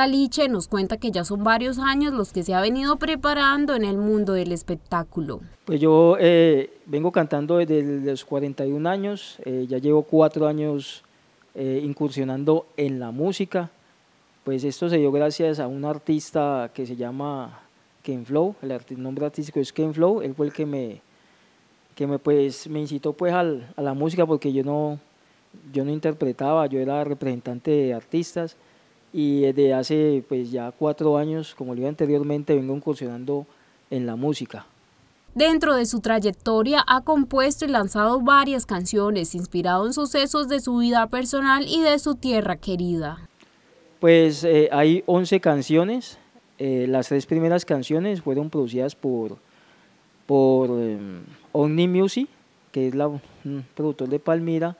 Caliche nos cuenta que ya son varios años los que se ha venido preparando en el mundo del espectáculo. Pues yo eh, vengo cantando desde los 41 años, eh, ya llevo cuatro años eh, incursionando en la música. Pues esto se dio gracias a un artista que se llama Ken Flow, el, nombre artístico es Ken Flow, él fue el que me, que me, pues, me incitó pues a la música porque yo no, yo no interpretaba, yo era representante de artistas y desde hace pues ya cuatro años, como le dije anteriormente, vengo incursionando en la música. Dentro de su trayectoria ha compuesto y lanzado varias canciones inspirado en sucesos de su vida personal y de su tierra querida. Pues eh, hay 11 canciones, eh, las tres primeras canciones fueron producidas por, por em, Omni Music, que es la, productor de Palmira,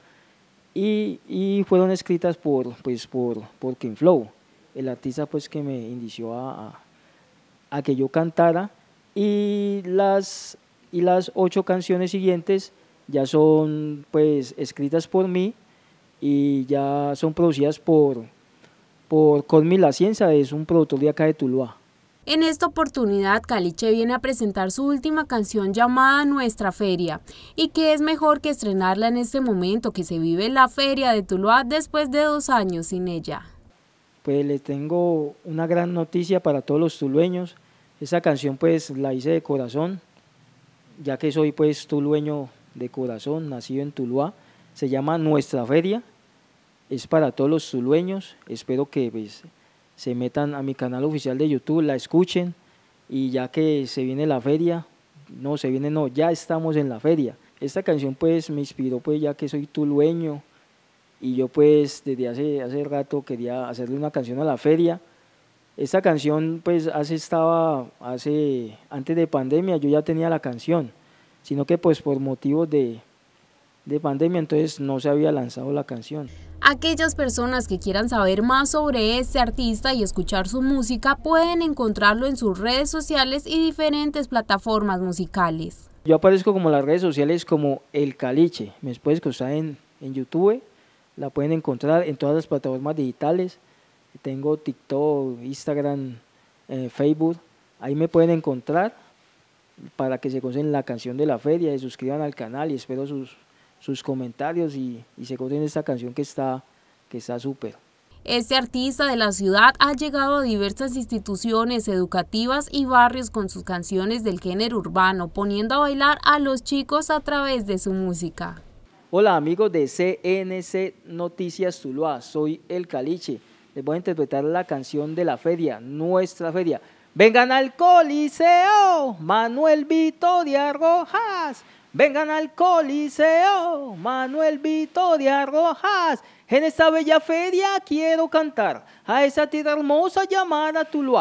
y, fueron escritas por, pues, por, por King Flow, el artista pues, que me indició a, que yo cantara. Y las, y las ocho canciones siguientes ya son pues, escritas por mí y ya son producidas por, por La Ciencia, es un productor de acá de Tuluá. En esta oportunidad, Caliche viene a presentar su última canción llamada Nuestra Feria, y que es mejor que estrenarla en este momento que se vive la feria de Tuluá después de dos años sin ella. Pues le tengo una gran noticia para todos los tulueños. Esa canción pues la hice de corazón, ya que soy pues tulueño de corazón, nacido en Tuluá. Se llama Nuestra Feria, es para todos los tulueños, espero que pues, se metan a mi canal oficial de YouTube, la escuchen y ya que se viene la feria, no se viene, no, ya estamos en la feria. Esta canción pues me inspiró pues ya que soy dueño y yo pues desde hace, hace rato quería hacerle una canción a la feria. Esta canción pues hace estaba, hace, antes de pandemia yo ya tenía la canción, sino que pues por motivos de, de pandemia entonces no se había lanzado la canción. Aquellas personas que quieran saber más sobre este artista y escuchar su música pueden encontrarlo en sus redes sociales y diferentes plataformas musicales. Yo aparezco como las redes sociales como El Caliche. Me puedes buscar en, YouTube, la pueden encontrar en todas las plataformas digitales. Tengo TikTok, Instagram, eh, Facebook. Ahí me pueden encontrar para que se conocen la canción de la feria y suscriban al canal y espero sus sus comentarios y, se goden esta canción que está que está súper. Este artista de la ciudad ha llegado a diversas instituciones educativas y barrios con sus canciones del género urbano, poniendo a bailar a los chicos a través de su música. Hola amigos de CNC Noticias Tuluá, soy El Caliche. Les voy a interpretar la canción de la feria, nuestra feria. Vengan al Coliseo, Manuel Vitoria Rojas. Vengan al Coliseo, Manuel Vitoria Rojas. En esta bella feria quiero cantar a esa tierra hermosa llamada Tuluá.